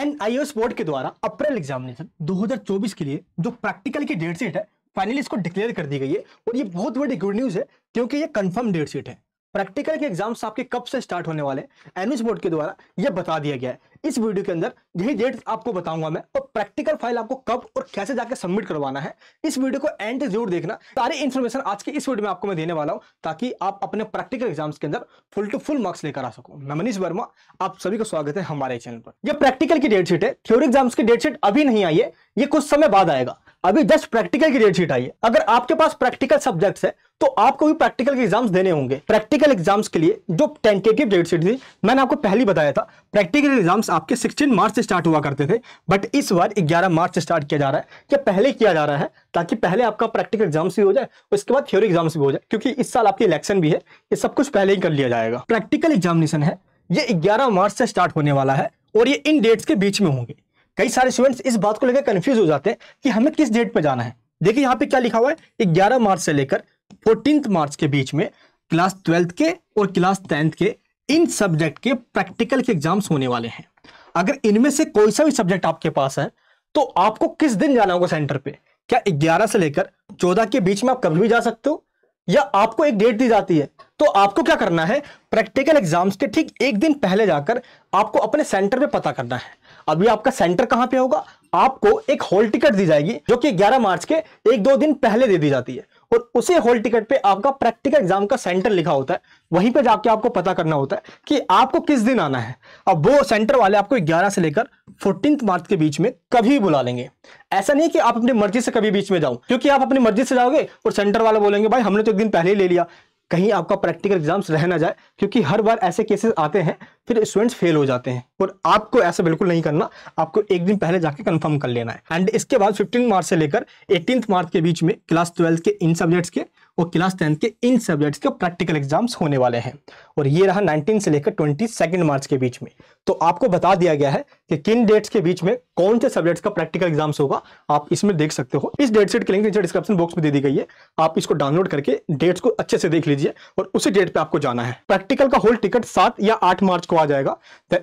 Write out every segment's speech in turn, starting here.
NIS board के द्वारा अप्रैल examination 2024 के लिए जो प्रैक्टिकल की डेट शीट है फाइनली इसको डिक्लेयर कर दी गई है और ये बहुत बड़ी गुड न्यूज है क्योंकि ये कंफर्म डेट शीट है प्रैक्टिकल के एग्जाम्स आपके कब से स्टार्ट होने वाले हैं एनएस बोर्ड के द्वारा यह बता दिया गया है इस वीडियो के अंदर यही डेट आपको बताऊंगा मैं और प्रैक्टिकल फाइल आपको कब और कैसे जाके सबमिट करवाना है इस वीडियो को एंड जरूर देखना सारी इन्फॉर्मेशन आज के इस वीडियो में आपको मैं देने वाला हूं ताकि आप अपने प्रैक्टिकल एग्जाम्स के अंदर फुल टू फुल मार्क्स लेकर आ सको मैं मनीष वर्मा आप सभी का स्वागत है हमारे चैनल पर यह प्रैक्टिकल की डेटशीट है थ्योरी एग्जाम्स की डेटशीट अभी नहीं आई है ये कुछ समय बाद आएगा अभी जस्ट प्रैक्टिकल की डेट शीट आई है अगर आपके पास प्रैक्टिकल सब्जेक्ट्स है तो आपको भी प्रैक्टिकल के एग्जाम्स देने होंगे प्रैक्टिकल एग्जाम्स के लिए जो टेंटेटिव डेट शीट थी मैंने आपको पहले बताया था प्रैक्टिकल एग्जाम्स आपके 16 मार्च से स्टार्ट हुआ करते थे बट इस बार 11 मार्च से स्टार्ट किया जा रहा है या पहले किया जा रहा है ताकि पहले आपका प्रैक्टिकल एग्जाम्स भी हो जाए उसके बाद थ्योरी एग्जाम्स भी हो जाए क्योंकि इस साल आपकी इलेक्शन भी है ये सब कुछ पहले ही कर लिया जाएगा प्रैक्टिकल एग्जामिनेशन है ये ग्यारह मार्च से स्टार्ट होने वाला है और ये इन डेट्स के बीच में होंगे कई सारे स्टूडेंट्स इस बात को लेकर कंफ्यूज हो जाते हैं कि हमें किस डेट पर जाना है देखिए यहाँ पे क्या लिखा हुआ है ग्यारह मार्च से लेकर फोर्टीन मार्च के बीच में क्लास ट्वेल्थ के और क्लास टेंथ के इन सब्जेक्ट के प्रैक्टिकल के एग्जाम्स होने वाले हैं अगर इनमें से कोई सा भी सब्जेक्ट आपके पास है तो आपको किस दिन जाना होगा सेंटर पे क्या 11 से लेकर 14 के बीच में आप कभी भी जा सकते हो या आपको एक डेट दी जाती है तो आपको क्या करना है प्रैक्टिकल एग्जाम्स के ठीक एक दिन पहले जाकर आपको अपने सेंटर पे पता करना है अभी आपका सेंटर कहां पे होगा आपको एक हॉल टिकट दी जाएगी जो कि 11 मार्च के एक दो दिन पहले दे दी जाती है और उसी हॉल टिकट पे आपका प्रैक्टिकल एग्जाम का सेंटर लिखा होता है वहीं पे जाके आपको पता करना होता है कि आपको किस दिन आना है अब वो सेंटर वाले आपको 11 से लेकर 14 मार्च के बीच में कभी भी बुला लेंगे ऐसा नहीं कि आप अपनी मर्जी से कभी बीच में जाओ क्योंकि आप अपनी मर्जी से जाओगे और सेंटर वाले बोलेंगे भाई हमने तो एक दिन पहले ही ले लिया कहीं आपका प्रैक्टिकल एग्जाम्स रह ना जाए क्योंकि हर बार ऐसे केसेस आते हैं फिर स्टूडेंट्स फेल हो जाते हैं और आपको ऐसा बिल्कुल नहीं करना आपको एक दिन पहले जाके कंफर्म कर लेना है एंड इसके बाद फिफ्टीन मार्च से लेकर एटीन मार्च के बीच में क्लास ट्वेल्थ के इन सब्जेक्ट्स के और क्लास टेंथ के इन सब्जेक्ट्स के प्रैक्टिकल एग्जाम्स होने वाले हैं और ये रहा नाइनटीन से लेकर ट्वेंटी मार्च के बीच में तो आपको बता दिया गया है कि किन डेट्स के बीच में कौन से सब्जेक्ट्स का प्रैक्टिकल एग्जाम्स होगा आप इसमें देख सकते हो इस डेट सीट लिंक नीचे डिस्क्रिप्शन बॉक्स में दे दी गई है आप इसको डाउनलोड करके डेट्स को अच्छे से देख लीजिए और उसी डेट पे आपको जाना है प्रैक्टिकल का होल टिकट सात या आठ मार्च को आ जाएगा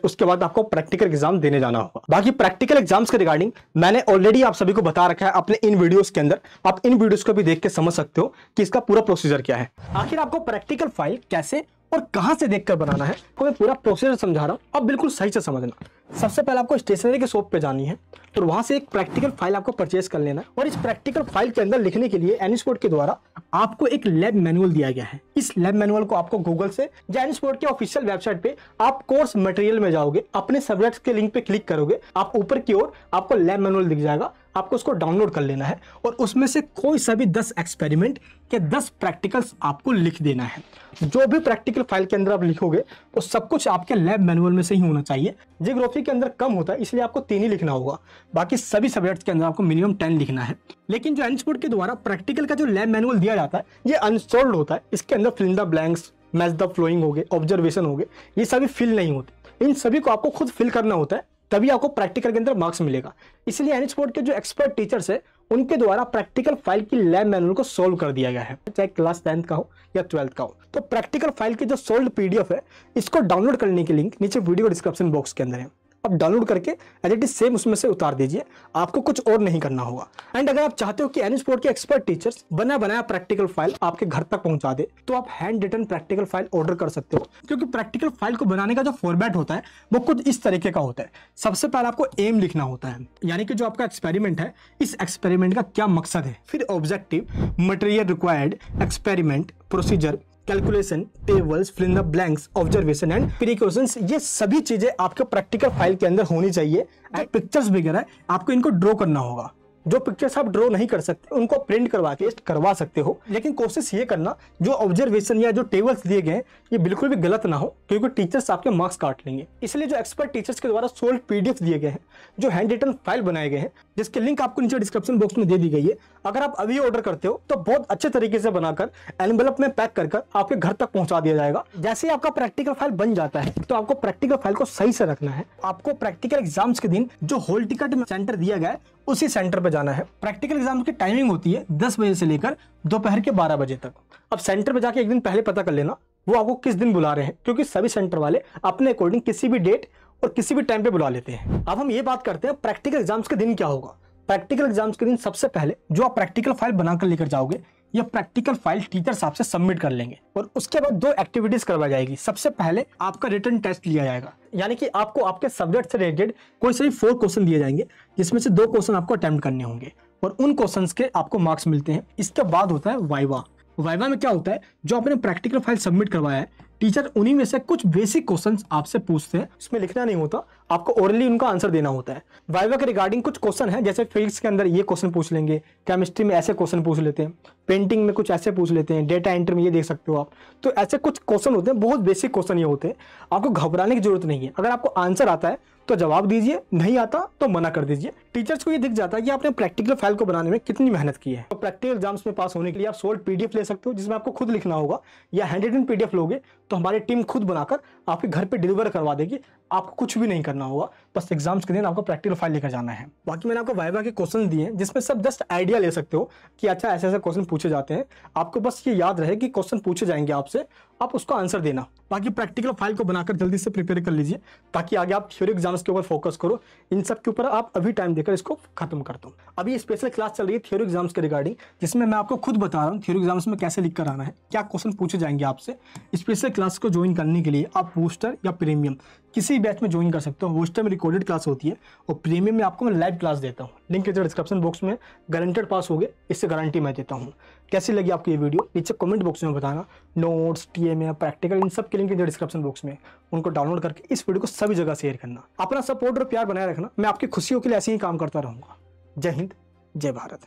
उसके बाद आपको प्रैक्टिकल एग्जाम देने जाना होगा बाकी प्रैक्टिकल एग्जाम्स के रिगार्डिंग मैंने ऑलरेडी आप सभी को बता रखा है अपने इन वीडियोज के अंदर आप इन वीडियोज को भी देख के समझ सकते हो कि इसका पूरा प्रोसीजर क्या है आखिर आपको प्रैक्टिकल फाइल कैसे और कहां से देखकर बनाना है तो मैं पूरा प्रोसेस समझा रहा हूँ अब बिल्कुल सही से समझना सबसे पहले आपको स्टेशनरी के शॉप पे जानी है तो वहां से एक प्रैक्टिकल फाइल आपको परचेज कर लेना है और इस प्रैक्टिकल फाइल के अंदर लिखने के लिए एनिस्पोर्ट के द्वारा आपको एक लैब मैनुअल दिया गया है इस लैब मैनुअल को आपको गूगल से या एनिस्पोर्ट के ऑफिशियल वेबसाइट पे आप कोर्स मटेरियल में जाओगे अपने सब्जेक्ट के लिंक पे क्लिक करोगे आप ऊपर की ओर आपको लैब मैनुअल दिख जाएगा आपको उसको डाउनलोड कर लेना है और उसमें से कोई सा भी दस एक्सपेरिमेंट या दस प्रैक्टिकल्स आपको लिख देना है जो भी प्रैक्टिकल फाइल के अंदर आप लिखोगे वो सब कुछ आपके लैब मैनुअल में से ही होना चाहिए जियोग्राफी के अंदर कम होता है इसलिए आपको तीन ही लिखना होगा बाकी सभी सब्जेक्ट्स के अंदर आपको मिनिमम टेन लिखना है लेकिन जो एनस्पोर्ट के द्वारा प्रैक्टिकल का जो लैब मैनुअल दिया जाता है ये अनसोल्ड होता है इसके अंदर fill the blanks match the following हो गए ऑब्जर्वेशन हो गए ये सभी फिल नहीं होते इन सभी को आपको खुद फिल करना होता है तभी आपको प्रैक्टिकल के अंदर मार्क्स मिलेगा इसलिए एन के जो एक्सपर्ट टीचर्स है उनके द्वारा प्रैक्टिकल फाइल की लैब मैनुअल को सोल्व कर दिया गया है चाहे क्लास टेंथ का हो या ट्वेल्थ का हो तो प्रैक्टिकल फाइल की जो सोल्व पीडीएफ है इसको डाउनलोड करने की लिंक नीचे वीडियो डिस्क्रिप्शन बॉक्स के अंदर है आप डाउनलोड करके एज इट इज सेम उसमें से उतार दीजिए आपको कुछ और नहीं करना होगा एंड अगर आप चाहते हो कि एनएस बोर्ड के एक्सपर्ट टीचर्स बना बनाया प्रैक्टिकल फाइल आपके घर तक पहुंचा दे तो आप handwritten practical file order कर सकते हो क्योंकि प्रैक्टिकल फाइल को बनाने का जो फॉर्मेट होता है वो कुछ इस तरीके का होता है सबसे पहले आपको एम लिखना होता है यानी कि जो आपका एक्सपेरिमेंट है इस एक्सपेरिमेंट का क्या मकसद है फिर objective material required experiment procedure calculation tables fill in the blanks observation and precautions ये सभी चीजें आपके प्रैक्टिकल फाइल के अंदर होनी चाहिए एंड पिक्चर्स वगैरह आपको इनको ड्रॉ करना होगा जो पिक्चर्स आप ड्रॉ नहीं कर सकते उनको प्रिंट करवा के टेस्ट करवा सकते हो लेकिन कोशिश ये करना जो ऑब्जर्वेशन या जो टेबल्स दिए गए ये बिल्कुल भी गलत ना हो क्योंकि टीचर्स आपके मार्क्स काट लेंगे इसलिए जो एक्सपर्ट टीचर्स के द्वारा सोल्ड पीडीएफ दिए गए हैं जो हैंड रिटन फाइल बनाए गए हैं जिसके लिंक आपको नीचे डिस्क्रिप्शन बॉक्स में दे दी गई है अगर आप अभी ऑर्डर करते हो तो बहुत अच्छे तरीके से बनाकर एनवेलप में पैक कर आपके घर तक पहुंचा दिया जाएगा जैसे ही आपका प्रैक्टिकल फाइल बन जाता है तो आपको प्रैक्टिकल फाइल को सही से रखना है आपको प्रैक्टिकल एग्जाम्स के दिन जो होल टिकट सेंटर दिया गया है उसी सेंटर पर जाना है प्रैक्टिकल एग्जाम की टाइमिंग होती है दस बजे से लेकर दोपहर के बारह बजे तक अब सेंटर पर जाके एक दिन पहले पता कर लेना वो आपको किस दिन बुला रहे हैं क्योंकि सभी सेंटर वाले अपने अकॉर्डिंग किसी भी डेट और किसी भी टाइम पे बुला लेते हैं अब हम ये बात करते हैं प्रैक्टिकल एग्जाम्स के दिन क्या होगा प्रैक्टिकल एग्जाम्स के दिन सबसे पहले जो आप प्रैक्टिकल फाइल बनाकर लेकर जाओगे या प्रैक्टिकल फाइल टीचर साहब से सबमिट कर लेंगे और उसके बाद दो एक्टिविटीज करवाई जाएगी सबसे पहले आपका रिटर्न टेस्ट लिया जाएगा यानी कि आपको आपके सब्जेक्ट से रिलेटेड कोई सही फोर क्वेश्चन दिए जाएंगे जिसमें से दो क्वेश्चन आपको अटेम्प्ट करने होंगे और उन क्वेश्चन के आपको मार्क्स मिलते हैं इसके बाद होता है वाइवा वाइवा में क्या होता है जो आपने प्रैक्टिकल फाइल सबमिट करवाया है टीचर उन्हीं में से कुछ बेसिक क्वेश्चंस आपसे पूछते हैं इसमें लिखना नहीं होता आपको ओरली उनका आंसर देना होता है वाइवा के रिगार्डिंग कुछ क्वेश्चन है जैसे फिजिक्स के अंदर ये क्वेश्चन पूछ लेंगे केमिस्ट्री में ऐसे क्वेश्चन पूछ लेते हैं पेंटिंग में कुछ ऐसे पूछ लेते हैं डेटा एंट्री में ये देख सकते हो आप तो ऐसे कुछ क्वेश्चन होते हैं बहुत बेसिक क्वेश्चन ये होते हैं आपको घबराने की जरूरत नहीं है अगर आपको आंसर आता है तो जवाब दीजिए नहीं आता तो मना कर दीजिए टीचर्स को ये दिख जाता है कि आपने प्रैक्टिकल फाइल को बनाने में कितनी मेहनत की है तो प्रैक्टिकल एग्जाम्स में पास होने के लिए आप सोल्ड पीडीएफ ले सकते हो जिसमें आपको खुद लिखना होगा या हैंड रिटन पीडीएफ लोगे तो हमारी टीम खुद बनाकर आपके घर पर डिलीवर करवा देगी आपको कुछ भी नहीं करना होगा बस एग्जाम्स के दिन आपको प्रैक्टिकल फाइल लेकर जाना है बाकी मैंने आपको वाइवा के क्वेश्चन दिए हैं जिसमें सब जस्ट आइडिया ले सकते हो कि अच्छा ऐसे ऐसे क्वेश्चन पूछे जाते हैं आपको बस ये याद रहे कि क्वेश्चन पूछे जाएंगे आपसे आप उसको आंसर देना बाकी प्रैक्टिकल फाइल को बनाकर जल्दी से प्रिपेयर कर लीजिए ताकि आगे आप थ्योरी एग्जाम्स के ऊपर फोकस करो इन सब के ऊपर आप अभी टाइम देकर इसको खत्म कर दो अभी स्पेशल क्लास चल रही है थ्योरी एग्जाम्स के रिगार्डिंग जिसमें मैं आपको खुद बता रहा हूँ थ्योरी एग्जाम्स में कैसे लिख आना है क्या क्वेश्चन पूछे जाएंगे आपसे स्पेशल क्लास को ज्वाइन करने के लिए आप पोस्टर या प्रीमियम किसी किसी बैच में ज्वाइन कर सकते हो होस्टल में रिकॉर्डेड क्लास होती है और प्रीमियम में आपको मैं लाइव क्लास देता हूँ लिंक इधर डिस्क्रिप्शन बॉक्स में गारंटेड पास हो गए इससे गारंटी मैं देता हूँ कैसी लगी आपको ये वीडियो नीचे कमेंट बॉक्स में बताना नोट्स टी एम प्रैक्टिकल इन सब के लिंक इधर डिस्क्रिप्शन बॉक्स में उनको डाउनलोड करके इस वीडियो को सभी जगह शेयर करना अपना सपोर्ट और प्यार बनाए रखना मैं आपकी खुशियों के लिए ऐसे ही काम करता रहूँगा जय हिंद जय भारत